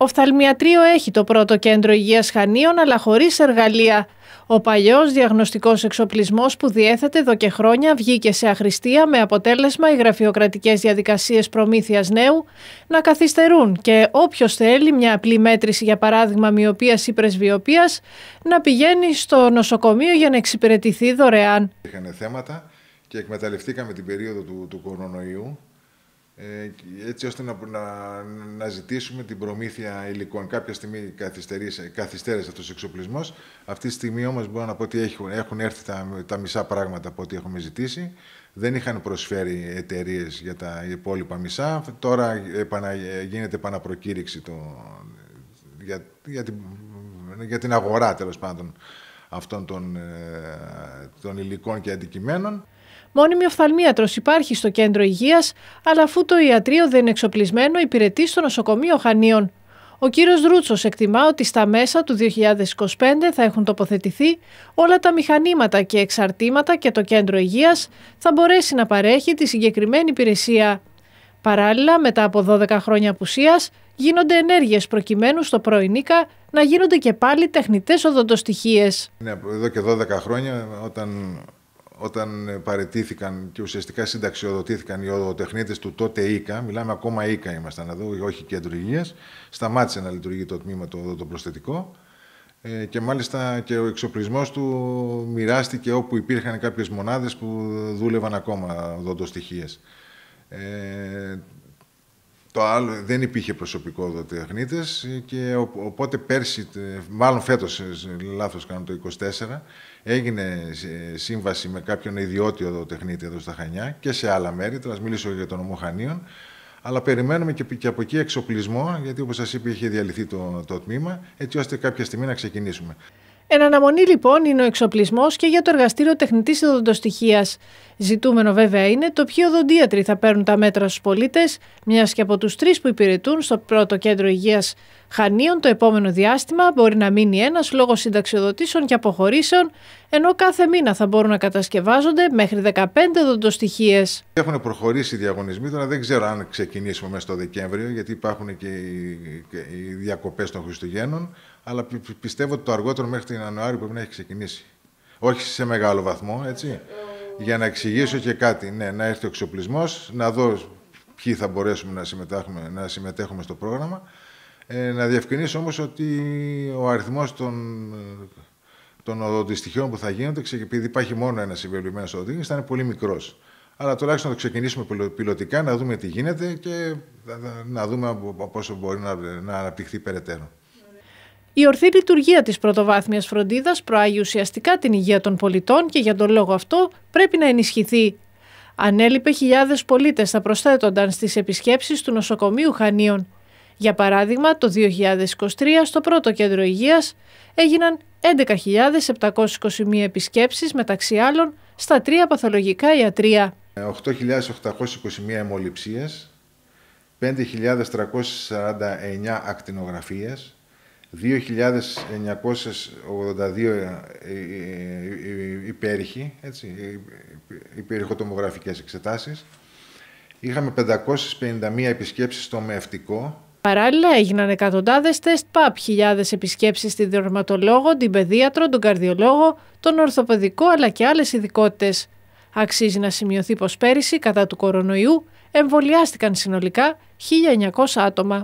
Οφθαλμιατρίο έχει το πρώτο κέντρο υγείας Χανίων, αλλά χωρίς εργαλεία. Ο παλιός διαγνωστικός εξοπλισμός που διέθετε εδώ και χρόνια βγήκε σε αχρηστία με αποτέλεσμα οι γραφειοκρατικές διαδικασίες προμήθειας νέου να καθυστερούν και όποιος θέλει μια απλή μέτρηση, για παράδειγμα μοιοπίας ή πρεσβειοπία, να πηγαίνει στο νοσοκομείο για να εξυπηρετηθεί δωρεάν. Είχαν θέματα και εκμεταλλευτήκαμε την περίοδο του, του κορονοϊού ε, έτσι ώστε να, να, να, ζητήσουμε την προμήθεια υλικών. Κάποια στιγμή καθυστέρησε αυτός ο εξοπλισμός. Αυτή τη στιγμή όμως μπορώ να πω ότι έχουν, έχουν έρθει τα, τα μισά πράγματα από ό,τι έχουμε ζητήσει. Δεν είχαν προσφέρει εταιρείες για τα υπόλοιπα μισά. Τώρα γίνεται επαναπροκήρυξη το, για, για, την, αγορά τέλος πάντων αυτών των ε, υλικών και αντικειμένων. Μόνιμη οφθαλμίατρος υπάρχει στο κέντρο υγείας, αλλά αφού το ιατρείο δεν είναι εξοπλισμένο, υπηρετεί στο νοσοκομείο Χανίων. Ο κύριος Ρούτσο εκτιμά ότι στα μέσα του 2025 θα έχουν τοποθετηθεί όλα τα μηχανήματα και εξαρτήματα και το κέντρο υγείας θα μπορέσει να παρέχει τη συγκεκριμένη υπηρεσία. Παράλληλα, μετά από 12 χρόνια απουσίας, γίνονται ενέργειες προκειμένου στο πρωινίκα να γίνονται και πάλι τεχνητές οδοντοστοιχίες. Ναι, εδώ και 12 χρόνια όταν όταν ε, παρετήθηκαν και ουσιαστικά συνταξιοδοτήθηκαν οι οδοτεχνίτες του τότε ΙΚΑ, μιλάμε ακόμα ΙΚΑ ήμασταν εδώ, όχι κέντρο υγείας, σταμάτησε να λειτουργεί το τμήμα το, το προσθετικό ε, και μάλιστα και ο εξοπλισμός του μοιράστηκε όπου υπήρχαν κάποιες μονάδες που δούλευαν ακόμα δοντοστοιχίες. Ε, το άλλο, δεν υπήρχε προσωπικό δοτεχνίτε και οπότε πέρσι, μάλλον φέτος, ε, λάθος κάνω το 24, έγινε ε, σύμβαση με κάποιον ιδιώτη οδοτεχνίτη εδώ στα Χανιά και σε άλλα μέρη. Τώρα μιλήσω για τον ομοχανίων, Αλλά περιμένουμε και από εκεί εξοπλισμό, γιατί όπως σας είπα, είχε διαλυθεί το, το τμήμα, έτσι ώστε κάποια στιγμή να ξεκινήσουμε. Εν αναμονή λοιπόν είναι ο εξοπλισμός και για το εργαστήριο τεχνητής οδοντοστοιχία. Ζητούμενο βέβαια είναι το ποιοι οδοντίατροι θα παίρνουν τα μέτρα στους πολίτες, μιας και από τους τρεις που υπηρετούν στο πρώτο κέντρο υγείας Χανίων το επόμενο διάστημα μπορεί να μείνει ένας λόγος συνταξιοδοτήσεων και αποχωρήσεων, ενώ κάθε μήνα θα μπορούν να κατασκευάζονται μέχρι 15 δοντοστοιχίες. Έχουν προχωρήσει οι διαγωνισμοί, τώρα δεν ξέρω αν ξεκινήσουμε μέσα στο Δεκέμβριο, γιατί υπάρχουν και οι, διακοπές των Χριστουγέννων. Αλλά πιστεύω ότι το αργότερο μέχρι τον Ιανουάριο πρέπει να έχει ξεκινήσει. Όχι σε μεγάλο βαθμό, έτσι. Για να εξηγήσω και κάτι, ναι, να έρθει ο εξοπλισμός, να δω ποιοι θα μπορέσουμε να να συμμετέχουμε στο πρόγραμμα. Ε, να διευκρινίσω όμως ότι ο αριθμός των, των οδοντιστοιχείων που θα γίνονται, επειδή υπάρχει μόνο ένα συμβεβλημένο οδοντίκης, θα είναι πολύ μικρός. Αλλά τουλάχιστον να το ξεκινήσουμε πιλωτικά, να δούμε τι γίνεται και να δούμε πόσο μπορεί να, να αναπτυχθεί περαιτέρω. Η ορθή λειτουργία της πρωτοβάθμιας φροντίδας προάγει ουσιαστικά την υγεία των πολιτών και για τον λόγο αυτό πρέπει να ενισχυθεί. Αν έλειπε χιλιάδες πολίτες θα προσθέτονταν στις επισκέψεις του νοσοκομείου Χανίων. Για παράδειγμα, το 2023 στο πρώτο κέντρο υγείας έγιναν 11.721 επισκέψεις μεταξύ άλλων στα τρία παθολογικά ιατρία. 8.821 αιμοληψίες, 5.349 ακτινογραφίες, 2.982 ε, ε, ε, υπέρυχοι, έτσι, υπερηχοτομογραφικές εξετάσεις. Είχαμε 551 επισκέψεις στο μεευτικό, Παράλληλα έγιναν εκατοντάδες τεστ ΠΑΠ, χιλιάδες επισκέψεις στη δερματολόγο, την παιδίατρο, τον καρδιολόγο, τον ορθοπαιδικό αλλά και άλλες ειδικότητες. Αξίζει να σημειωθεί πως πέρυσι κατά του κορονοϊού εμβολιάστηκαν συνολικά 1.900 άτομα.